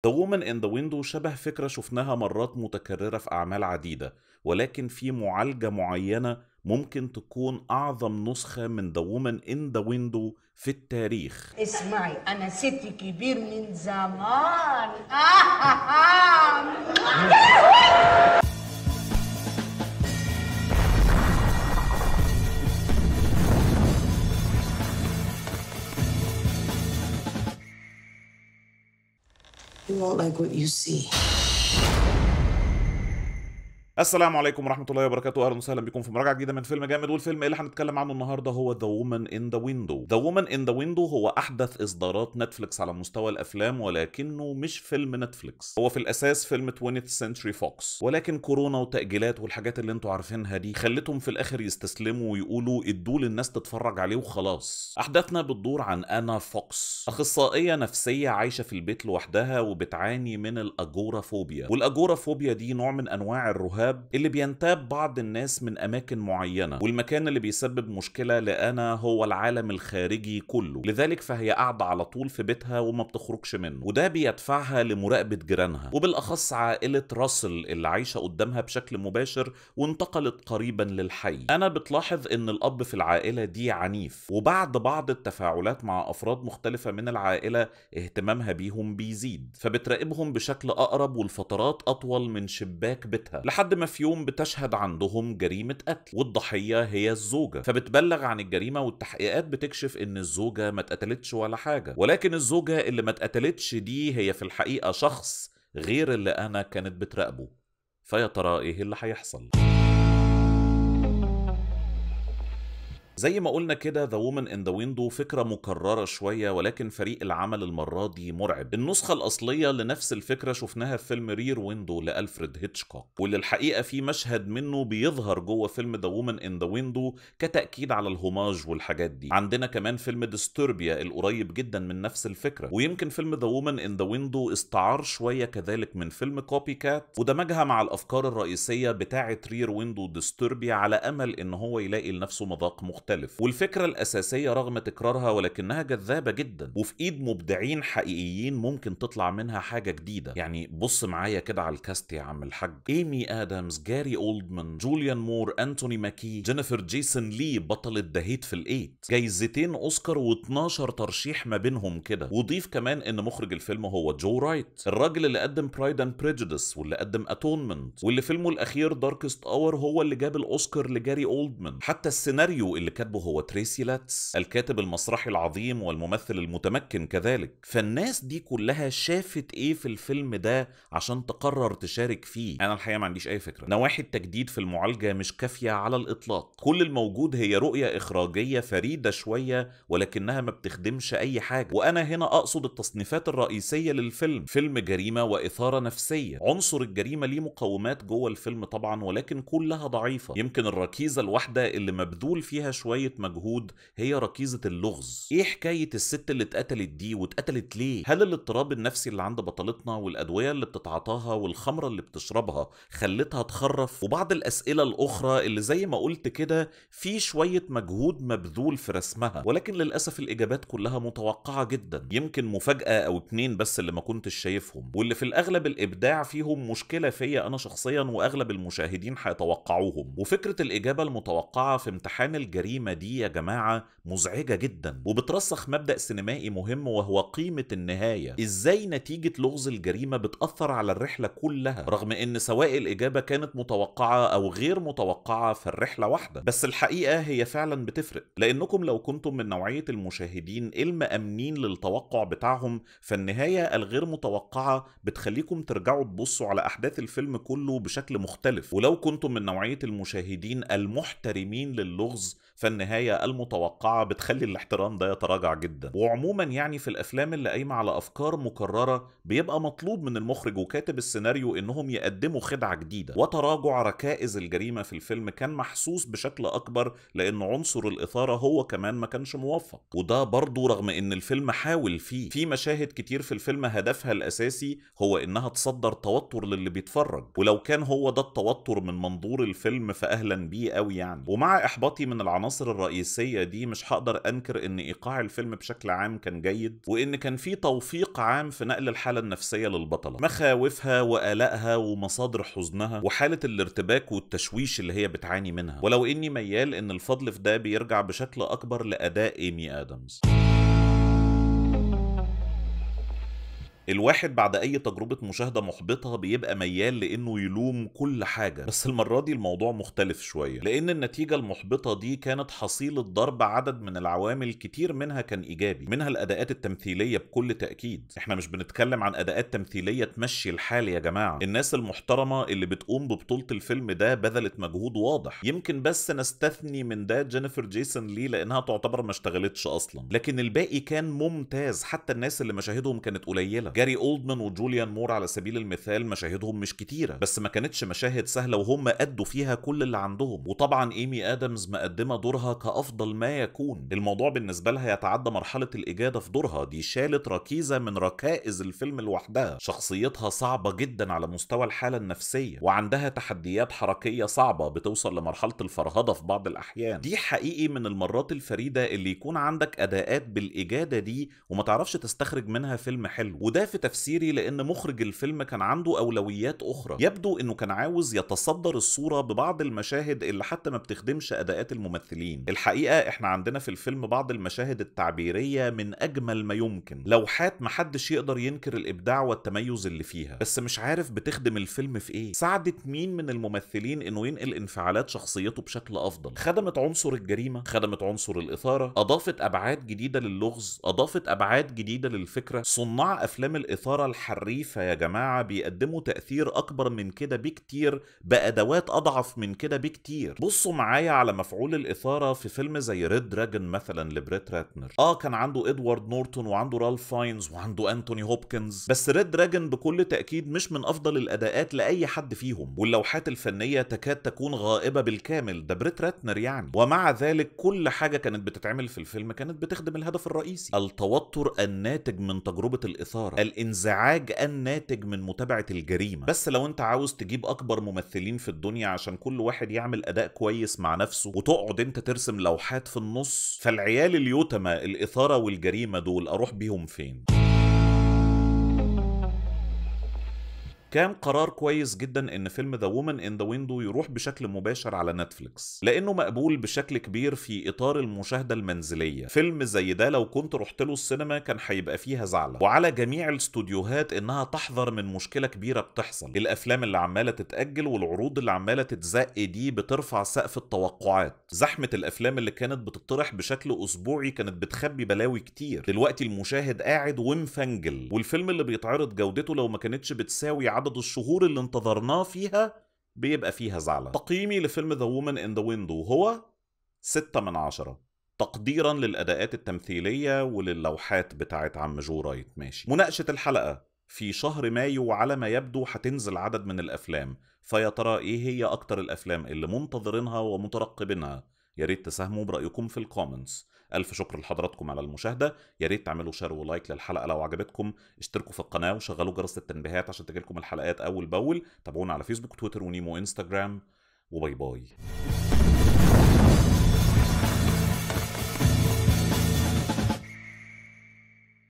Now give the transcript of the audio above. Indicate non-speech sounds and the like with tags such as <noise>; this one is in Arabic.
The Woman in the Window شبه فكرة شفناها مرات متكررة في أعمال عديدة ولكن في معالجة معينة ممكن تكون أعظم نسخة من The Woman in the Window في التاريخ اسمعي أنا ست كبير من زمان <laughs> won't like what you see. السلام عليكم ورحمه الله وبركاته اهلا وسهلا بكم في مراجعه جديده من فيلم جامد والفيلم اللي هنتكلم عنه النهارده هو ذا وومن ان ذا ويندو ذا وومن ان ذا ويندو هو احدث اصدارات نتفليكس على مستوى الافلام ولكنه مش فيلم نتفليكس هو في الاساس فيلم 20th سنتري فوكس ولكن كورونا وتاجيلات والحاجات اللي انتوا عارفينها دي خلتهم في الاخر يستسلموا ويقولوا ادوا للناس تتفرج عليه وخلاص احداثنا بتدور عن انا فوكس اخصائيه نفسيه عايشه في البيت لوحدها وبتعاني من الاجورافوبيا والاجورافوبيا دي نوع من انواع الرهاب الشباب اللي بينتاب بعض الناس من أماكن معينة والمكان اللي بيسبب مشكلة لأنا هو العالم الخارجي كله لذلك فهي قاعدة على طول في بيتها وما بتخرجش منه وده بيدفعها لمراقبة جيرانها وبالأخص عائلة راسل اللي عايشة قدامها بشكل مباشر وانتقلت قريبا للحي أنا بتلاحظ إن الأب في العائلة دي عنيف وبعد بعض التفاعلات مع أفراد مختلفة من العائلة اهتمامها بيهم بيزيد فبتراقبهم بشكل أقرب والفترات أطول من شباك بيتها لحد ما في يوم بتشهد عندهم جريمة قتل والضحية هي الزوجة فبتبلغ عن الجريمة والتحقيقات بتكشف ان الزوجة ما اتقتلتش ولا حاجة ولكن الزوجة اللي ما اتقتلتش دي هي في الحقيقة شخص غير اللي انا كانت بتراقبه فيا ترى ايه اللي هيحصل زي ما قلنا كده ذا وومن ان ذا ويندو فكره مكرره شويه ولكن فريق العمل المره دي مرعب النسخه الاصليه لنفس الفكره شفناها في فيلم رير ويندو لالفريد هيتشكوك واللي الحقيقه في مشهد منه بيظهر جوه فيلم ذا وومن ان ذا ويندو كتاكيد على الهوماج والحاجات دي عندنا كمان فيلم ديستوربيا القريب جدا من نفس الفكره ويمكن فيلم ذا وومن ان ذا ويندو استعار شويه كذلك من فيلم كوبي كات ودمجها مع الافكار الرئيسيه بتاعه رير ويندو ديستوربيا على امل ان هو يلاقي لنفسه مذاق مختلف مختلف والفكرة الأساسية رغم تكرارها ولكنها جذابة جدا وفي إيد مبدعين حقيقيين ممكن تطلع منها حاجة جديدة يعني بص معايا كده على الكاست يا عم الحاج إيمي آدمز جاري أولدمان جوليان مور أنتوني ماكي جينيفر جيسون لي بطلة الدهيت في الإيت جايزتين أوسكار و12 ترشيح ما بينهم كده وضيف كمان إن مخرج الفيلم هو جو رايت الراجل اللي قدم برايد أند بريجيدس واللي قدم أتونمنت واللي فيلمه الأخير داركست أور هو اللي جاب الأوسكار لجاري أولدمان حتى السيناريو اللي كاتبه هو تريسي لاتس الكاتب المسرحي العظيم والممثل المتمكن كذلك فالناس دي كلها شافت ايه في الفيلم ده عشان تقرر تشارك فيه انا الحقيقه ما عنديش اي فكره نواحي التجديد في المعالجه مش كافيه على الاطلاق كل الموجود هي رؤيه اخراجيه فريده شويه ولكنها ما بتخدمش اي حاجه وانا هنا اقصد التصنيفات الرئيسيه للفيلم فيلم جريمه واثاره نفسيه عنصر الجريمه ليه مقومات جوه الفيلم طبعا ولكن كلها ضعيفه يمكن الركيزه الواحده اللي مبذول فيها شويه شويه مجهود هي ركيزه اللغز ايه حكايه الست اللي اتقتلت دي واتقتلت ليه هل الاضطراب النفسي اللي عند بطلتنا والادويه اللي بتتعاطاها والخمره اللي بتشربها خلتها تخرف وبعض الاسئله الاخرى اللي زي ما قلت كده في شويه مجهود مبذول في رسمها ولكن للاسف الاجابات كلها متوقعه جدا يمكن مفاجاه او اتنين بس اللي ما كنتش شايفهم واللي في الاغلب الابداع فيهم مشكله فيا انا شخصيا واغلب المشاهدين هيتوقعوهم وفكره الاجابه المتوقعه في امتحان الجريمه القيمة دي يا جماعه مزعجه جدا وبترسخ مبدا سينمائي مهم وهو قيمه النهايه ازاي نتيجه لغز الجريمه بتاثر على الرحله كلها رغم ان سواء الاجابه كانت متوقعه او غير متوقعه فالرحله واحده بس الحقيقه هي فعلا بتفرق لانكم لو كنتم من نوعيه المشاهدين المأمنين للتوقع بتاعهم فالنهايه الغير متوقعه بتخليكم ترجعوا تبصوا على احداث الفيلم كله بشكل مختلف ولو كنتم من نوعيه المشاهدين المحترمين للغز فالنهايه المتوقعه بتخلي الاحترام ده يتراجع جدا وعموما يعني في الافلام اللي قايمه على افكار مكرره بيبقى مطلوب من المخرج وكاتب السيناريو انهم يقدموا خدعه جديده وتراجع ركائز الجريمه في الفيلم كان محسوس بشكل اكبر لان عنصر الاثاره هو كمان ما كانش موفق وده برضه رغم ان الفيلم حاول فيه في مشاهد كتير في الفيلم هدفها الاساسي هو انها تصدر توتر للي بيتفرج ولو كان هو ده التوتر من منظور الفيلم فاهلا بيه قوي يعني ومع احباطي من العناصر العناصر الرئيسيه دي مش هقدر انكر ان ايقاع الفيلم بشكل عام كان جيد وان كان في توفيق عام في نقل الحاله النفسيه للبطله مخاوفها والائها ومصادر حزنها وحاله الارتباك والتشويش اللي هي بتعاني منها ولو اني ميال ان الفضل في ده بيرجع بشكل اكبر لاداء ايمي ادمز الواحد بعد اي تجربه مشاهده محبطه بيبقى ميال لانه يلوم كل حاجه بس المره دي الموضوع مختلف شويه لان النتيجه المحبطه دي كانت حصيله ضرب عدد من العوامل كتير منها كان ايجابي منها الاداءات التمثيليه بكل تاكيد احنا مش بنتكلم عن اداءات تمثيليه تمشي الحال يا جماعه الناس المحترمه اللي بتقوم ببطوله الفيلم ده بذلت مجهود واضح يمكن بس نستثني من ده جينيفر جيسون لي لانها تعتبر ما اشتغلتش اصلا لكن الباقي كان ممتاز حتى الناس اللي مشاهدهم كانت قليله جاري اولدمان وجوليان مور على سبيل المثال مشاهدهم مش كتيره بس ما كانتش مشاهد سهله وهم ادوا فيها كل اللي عندهم وطبعا ايمي ادمز مقدمه دورها كافضل ما يكون الموضوع بالنسبه لها يتعدى مرحله الاجاده في دورها دي شالت ركيزه من ركائز الفيلم لوحدها شخصيتها صعبه جدا على مستوى الحاله النفسيه وعندها تحديات حركيه صعبه بتوصل لمرحله الفرهده في بعض الاحيان دي حقيقي من المرات الفريده اللي يكون عندك اداءات بالاجاده دي وما تعرفش تستخرج منها فيلم حلو وده في تفسيري لأن مخرج الفيلم كان عنده أولويات أخرى يبدو أنه كان عاوز يتصدر الصورة ببعض المشاهد اللي حتى ما بتخدمش أداءات الممثلين الحقيقة إحنا عندنا في الفيلم بعض المشاهد التعبيرية من أجمل ما يمكن لوحات محدش يقدر ينكر الإبداع والتميز اللي فيها بس مش عارف بتخدم الفيلم في إيه ساعدت مين من الممثلين إنه ينقل انفعالات شخصيته بشكل أفضل خدمت عنصر الجريمة خدمت عنصر الإثارة أضافت أبعاد جديدة للغز أضافت أبعاد جديدة للفكرة صناع أفلام الإثارة الحريفة يا جماعة بيقدموا تأثير أكبر من كده بكتير بأدوات أضعف من كده بكتير بصوا معايا على مفعول الإثارة في فيلم زي ريد دراجون مثلا لبريت راتنر آه كان عنده إدوارد نورتون وعنده رالف فاينز وعنده أنتوني هوبكنز بس ريد دراجون بكل تأكيد مش من أفضل الأداءات لأي حد فيهم واللوحات الفنية تكاد تكون غائبة بالكامل ده بريت راتنر يعني ومع ذلك كل حاجة كانت بتتعمل في الفيلم كانت بتخدم الهدف الرئيسي التوتر الناتج من تجربة الإثارة الانزعاج الناتج من متابعه الجريمه بس لو انت عاوز تجيب اكبر ممثلين في الدنيا عشان كل واحد يعمل اداء كويس مع نفسه وتقعد انت ترسم لوحات في النص فالعيال اليوتما الاثاره والجريمه دول اروح بيهم فين كان قرار كويس جدا ان فيلم ذا وومن ان ذا ويندو يروح بشكل مباشر على نتفليكس لانه مقبول بشكل كبير في اطار المشاهده المنزليه فيلم زي ده لو كنت رحت له السينما كان هيبقى فيها زعله وعلى جميع الاستوديوهات انها تحذر من مشكله كبيره بتحصل الافلام اللي عماله تتاجل والعروض اللي عماله تتزق دي بترفع سقف التوقعات زحمه الافلام اللي كانت بتطرح بشكل اسبوعي كانت بتخبي بلاوي كتير دلوقتي المشاهد قاعد ومفنجل والفيلم اللي بيتعرض جودته لو ما كانتش بتساوي عدد الشهور اللي انتظرناه فيها بيبقى فيها زعلة تقييمي لفيلم ذا وومن ان ذا ويندو هو 6 من عشرة تقديرا للأداءات التمثيلية وللوحات بتاعت عم جو رايت ماشي مناقشة الحلقة في شهر مايو وعلى ما يبدو هتنزل عدد من الأفلام فيا ترى إيه هي أكتر الأفلام اللي منتظرينها ومترقبينها ياريت تساهموا برأيكم في الكومنتس ألف شكر لحضراتكم على المشاهدة ياريت تعملوا شير ولايك للحلقة لو عجبتكم اشتركوا في القناة وشغلوا جرس التنبيهات عشان تجيلكم الحلقات أول بأول تابعونا على فيسبوك تويتر ونيمو انستجرام وباي باي